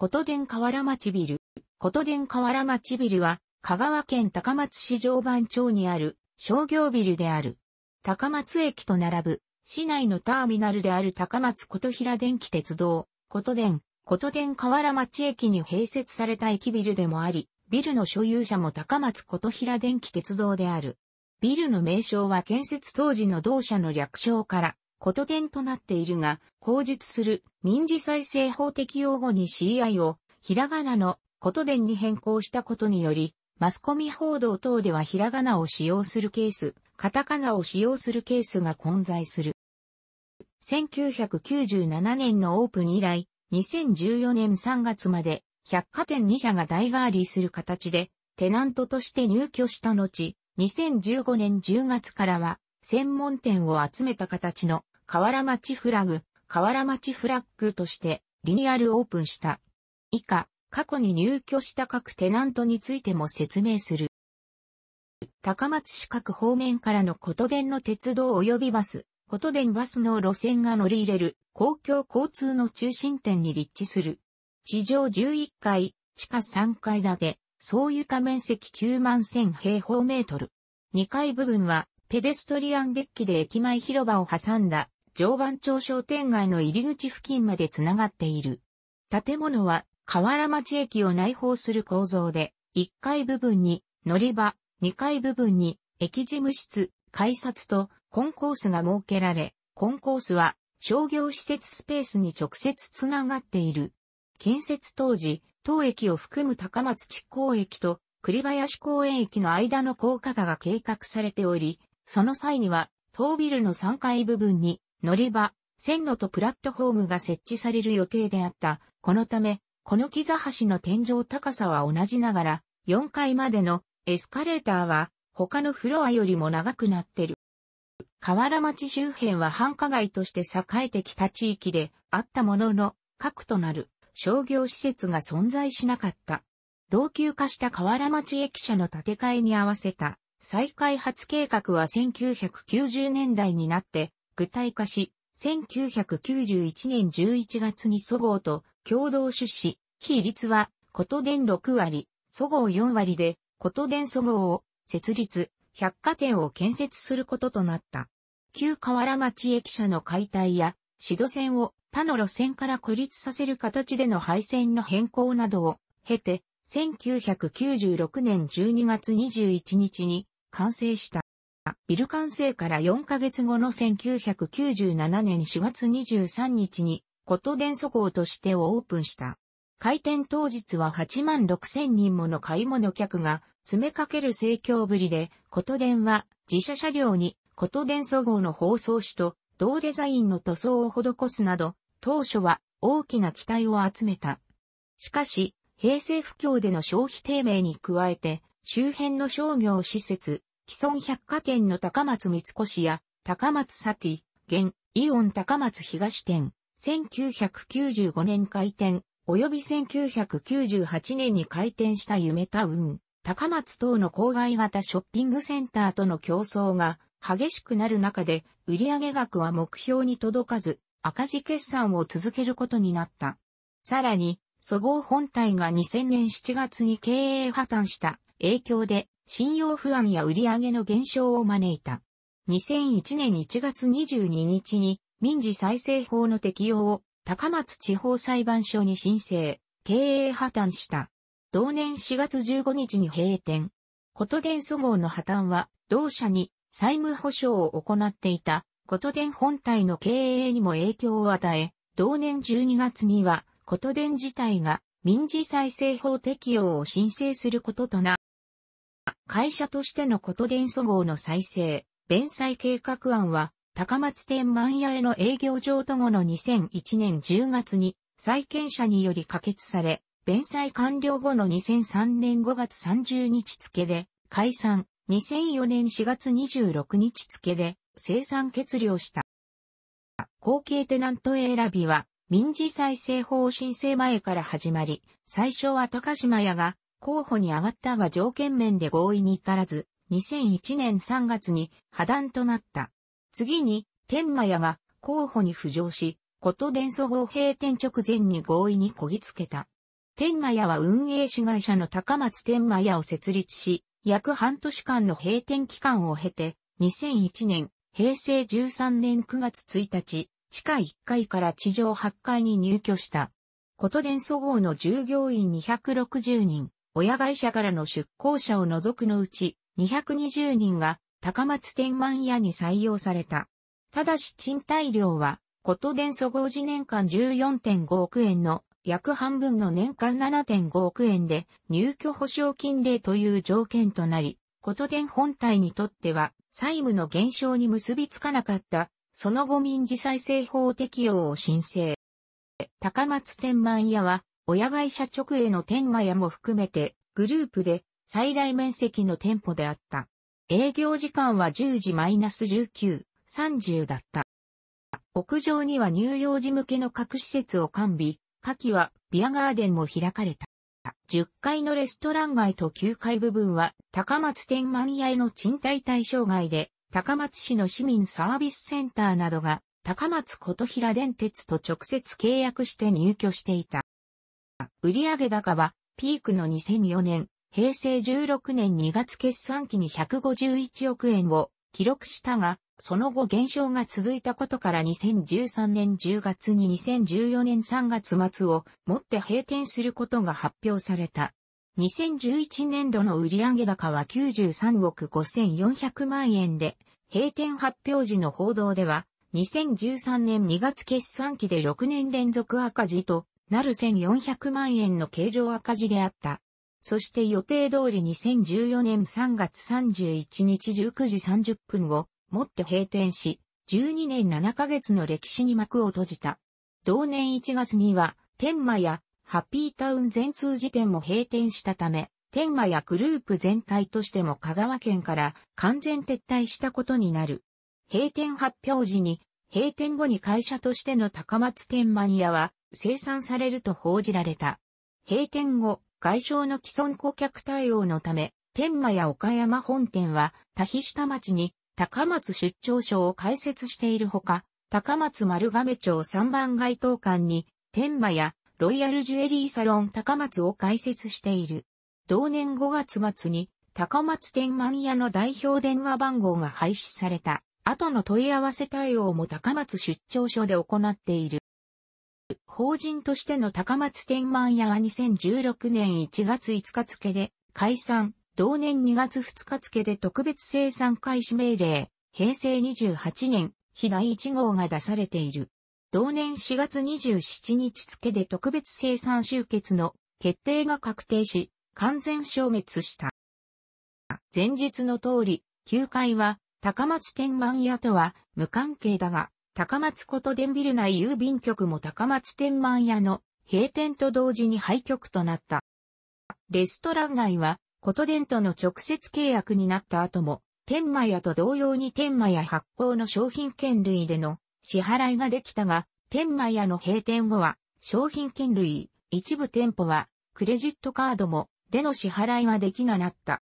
琴電河原町ビル。琴電河原町ビルは、香川県高松市常磐町にある商業ビルである。高松駅と並ぶ、市内のターミナルである高松琴平電気鉄道、琴電、琴電河原町駅に併設された駅ビルでもあり、ビルの所有者も高松琴平電気鉄道である。ビルの名称は建設当時の同社の略称からことげんとなっているが、口述する民事再生法適用後に CI をひらがなのことでんに変更したことにより、マスコミ報道等ではひらがなを使用するケース、カタカナを使用するケースが混在する。1997年のオープン以来、2014年3月まで、百貨店2社が代替わりする形で、テナントとして入居した後、2015年10月からは、専門店を集めた形の河原町フラグ、河原町フラッグとしてリニューアルオープンした。以下、過去に入居した各テナントについても説明する。高松市各方面からのこと電の鉄道及びバス、こと電バスの路線が乗り入れる公共交通の中心点に立地する。地上11階、地下3階建て、総床面積9万1000平方メートル。2階部分はペデストリアンデッキで駅前広場を挟んだ常磐町商店街の入り口付近までつながっている。建物は河原町駅を内包する構造で、1階部分に乗り場、2階部分に駅事務室、改札とコンコースが設けられ、コンコースは商業施設スペースに直接つながっている。建設当時、当駅を含む高松地港駅と栗林公園駅の間の高架化が計画されており、その際には、当ビルの3階部分に乗り場、線路とプラットフォームが設置される予定であった。このため、この木座橋の天井高さは同じながら、4階までのエスカレーターは他のフロアよりも長くなってる。河原町周辺は繁華街として栄えてきた地域であったものの、核となる商業施設が存在しなかった。老朽化した河原町駅舎の建て替えに合わせた再開発計画は1990年代になって具体化し、1991年11月に祖号と共同出資、比率は、こと電6割、祖号4割で、こと電祖号を設立、百貨店を建設することとなった。旧河原町駅舎の解体や、指導線を他の路線から孤立させる形での廃線の変更などを経て、1996年12月21日に完成した。ビル完成から4ヶ月後の1997年4月23日に、こと伝祖校としてオープンした。開店当日は8万6千人もの買い物客が詰めかける盛況ぶりで、こと伝は自社車両にこと伝祖号の包装紙と同デザインの塗装を施すなど、当初は大きな期待を集めた。しかし、平成不況での消費低迷に加えて、周辺の商業施設、既存百貨店の高松三越や、高松サティ、現、イオン高松東店、1995年開店、及び1998年に開店した夢タウン、高松等の郊外型ショッピングセンターとの競争が激しくなる中で、売上額は目標に届かず、赤字決算を続けることになった。さらに、そごう本体が2000年7月に経営破綻した影響で、信用不安や売上の減少を招いた。2001年1月22日に民事再生法の適用を高松地方裁判所に申請、経営破綻した。同年4月15日に閉店。ことでん祖号の破綻は、同社に債務保証を行っていた、ことでん本体の経営にも影響を与え、同年12月には、ことでん自体が民事再生法適用を申請することとな、会社としてのこと伝祖号の再生、弁済計画案は、高松店万屋への営業譲渡後の2001年10月に、債権者により可決され、弁済完了後の2003年5月30日付で、解散、2004年4月26日付で、生産決了した。後継テナント選びは、民事再生法申請前から始まり、最初は高島屋が候補に上がったが条件面で合意に至らず、2001年3月に破談となった。次に、天満屋が候補に浮上し、こと伝祖合閉店直前に合意にこぎつけた。天満屋は運営子会社の高松天満屋を設立し、約半年間の閉店期間を経て、2001年、平成13年9月1日、地下1階から地上8階に入居した。こと伝祖号の従業員260人、親会社からの出向者を除くのうち、220人が高松天満屋に採用された。ただし賃貸料は、こと伝祖合時年間14.5億円の約半分の年間7.5億円で入居保証金例という条件となり、こと本体にとっては債務の減少に結びつかなかった、その後民事再生法適用を申請。高松天満屋は親会社直営の天満屋も含めて、グループで最大面積の店舗であった。営業時間は10時マイナス19、30だった。屋上には乳幼児向けの各施設を完備、下記はビアガーデンも開かれた。10階のレストラン街と9階部分は高松天満屋への賃貸対象外で、高松市の市民サービスセンターなどが高松琴平電鉄と直接契約して入居していた。売上高は、ピークの2004年、平成16年2月決算期に151億円を記録したが、その後減少が続いたことから2013年10月に2014年3月末をもって閉店することが発表された。2011年度の売上高は93億5400万円で、閉店発表時の報道では、2013年2月決算期で6年連続赤字となる1400万円の形状赤字であった。そして予定通り2014年3月31日19時30分をもって閉店し、12年7ヶ月の歴史に幕を閉じた。同年1月には、天満やハッピータウン全通時点も閉店したため、天満やグループ全体としても香川県から完全撤退したことになる。閉店発表時に、閉店後に会社としての高松天満屋は生産されると報じられた。閉店後、外商の既存顧客対応のため、天満や岡山本店は、多比下町に高松出張所を開設しているほか、高松丸亀町3番街頭館に、天満やロイヤルジュエリーサロン高松を開設している。同年5月末に、高松天満屋の代表電話番号が廃止された。後の問い合わせ対応も高松出張所で行っている。法人としての高松天満屋は2016年1月5日付で解散、同年2月2日付で特別生産開始命令、平成28年、被第1号が出されている。同年4月27日付で特別生産終結の決定が確定し、完全消滅した。前述の通り、9階は高松天満屋とは無関係だが、高松こと伝ビル内郵便局も高松天満屋の閉店と同時に廃局となった。レストラン街は、こと伝との直接契約になった後も、天満屋と同様に天満屋発行の商品券類での支払いができたが、天満屋の閉店後は、商品券類、一部店舗は、クレジットカードも、での支払いはできななった。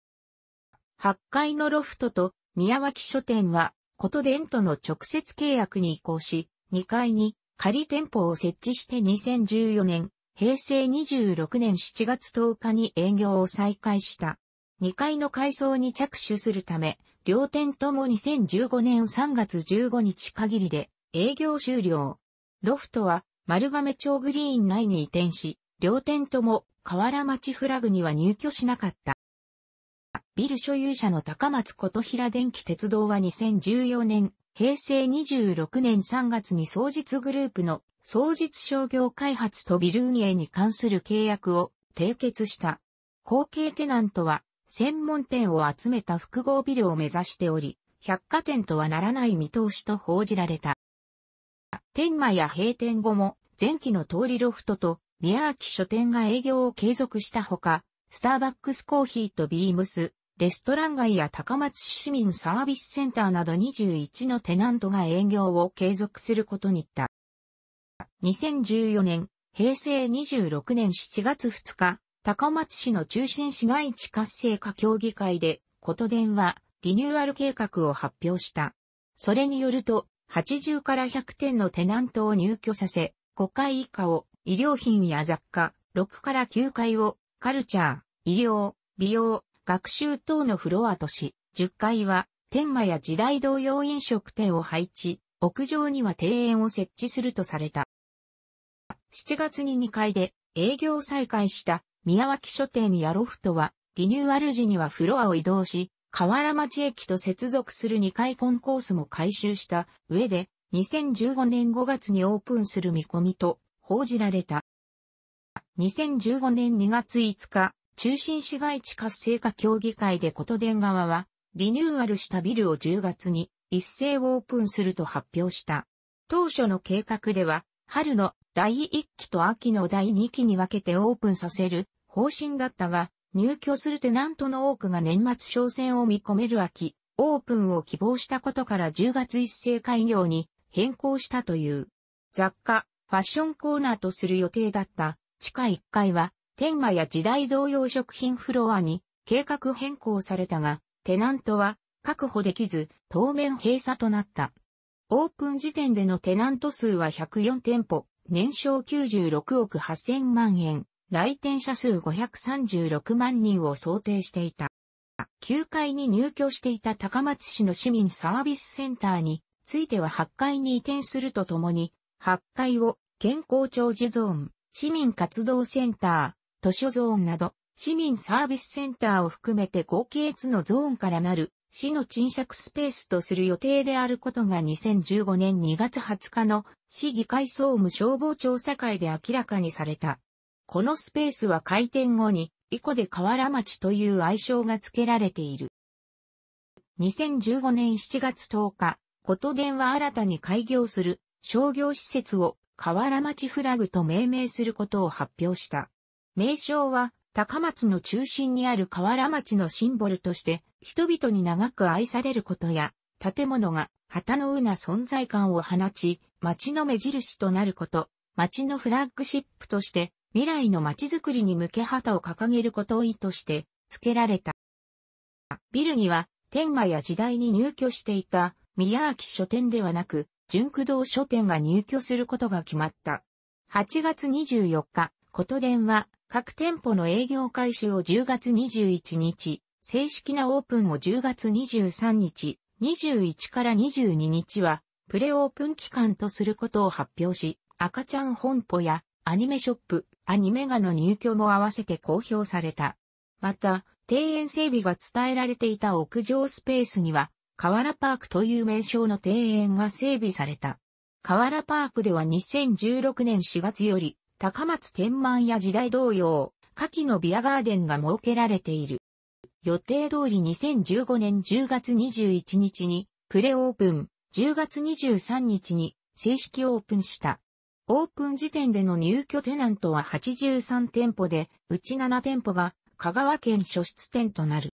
8階のロフトと宮脇書店はことでんとの直接契約に移行し、2階に仮店舗を設置して2014年、平成26年7月10日に営業を再開した。2階の改装に着手するため、両店とも2015年3月15日限りで営業終了。ロフトは丸亀町グリーン内に移転し、両店とも河原町フラグには入居しなかった。ビル所有者の高松琴平電気鉄道は2014年、平成26年3月に創実グループの創実商業開発とビル運営に関する契約を締結した。後継テナントは専門店を集めた複合ビルを目指しており、百貨店とはならない見通しと報じられた。天満や閉店後も前期の通りロフトと宮脇書店が営業を継続したほか、スターバックスコーヒーとビームス、レストラン街や高松市民サービスセンターなど21のテナントが営業を継続することにった。2014年、平成26年7月2日、高松市の中心市街地活性化協議会で、こと電はリニューアル計画を発表した。それによると、80から100点のテナントを入居させ、5階以下を医療品や雑貨、6から9階をカルチャー、医療、美容、学習等のフロアとし、10階は、天満や時代同様飲食店を配置、屋上には庭園を設置するとされた。7月に2階で営業再開した宮脇書店やロフトは、リニューアル時にはフロアを移動し、河原町駅と接続する2階コンコースも改修した上で、2015年5月にオープンする見込みと報じられた。2015年2月5日、中心市街地活性化協議会で琴電側は、リニューアルしたビルを10月に一斉オープンすると発表した。当初の計画では、春の第1期と秋の第2期に分けてオープンさせる方針だったが、入居するテナントの多くが年末商戦を見込める秋、オープンを希望したことから10月一斉開業に変更したという。雑貨、ファッションコーナーとする予定だった地下1階は天馬や時代同様食品フロアに計画変更されたが、テナントは確保できず、当面閉鎖となった。オープン時点でのテナント数は104店舗、年商96億8000万円、来店者数536万人を想定していた。9階に入居していた高松市の市民サービスセンターについては8階に移転するとともに、8階を健康長寿ゾーン、市民活動センター、図書ゾーンなど、市民サービスセンターを含めて合計つのゾーンからなる、市の賃借スペースとする予定であることが2015年2月20日の市議会総務消防調査会で明らかにされた。このスペースは開店後に、イコで河原町という愛称が付けられている。2015年7月10日、こと電は新たに開業する商業施設を河原町フラグと命名することを発表した。名称は高松の中心にある河原町のシンボルとして人々に長く愛されることや建物が旗のうな存在感を放ち町の目印となること、町のフラッグシップとして未来の町づくりに向け旗を掲げることを意図して付けられた。ビルには天満や時代に入居していた宮脇書店ではなく、純駆動書店が入居することが決まった。8月24日、琴電は各店舗の営業開始を10月21日、正式なオープンを10月23日、21から22日は、プレオープン期間とすることを発表し、赤ちゃん本舗やアニメショップ、アニメ画の入居も合わせて公表された。また、庭園整備が伝えられていた屋上スペースには、河原パークという名称の庭園が整備された。河原パークでは2016年4月より、高松天満や時代同様、夏季のビアガーデンが設けられている。予定通り2015年10月21日にプレオープン、10月23日に正式オープンした。オープン時点での入居テナントは83店舗で、うち7店舗が香川県初出店となる。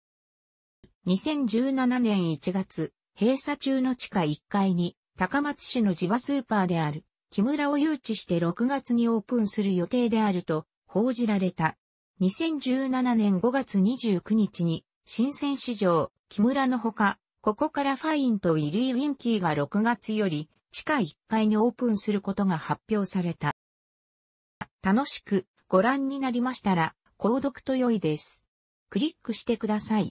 2017年1月、閉鎖中の地下1階に高松市の地場スーパーである木村を誘致して6月にオープンする予定であると報じられた。2017年5月29日に、新鮮市場、木村のほか、ここからファインとイリー・ウィンキーが6月より、地下1階にオープンすることが発表された。楽しくご覧になりましたら、購読と良いです。クリックしてください。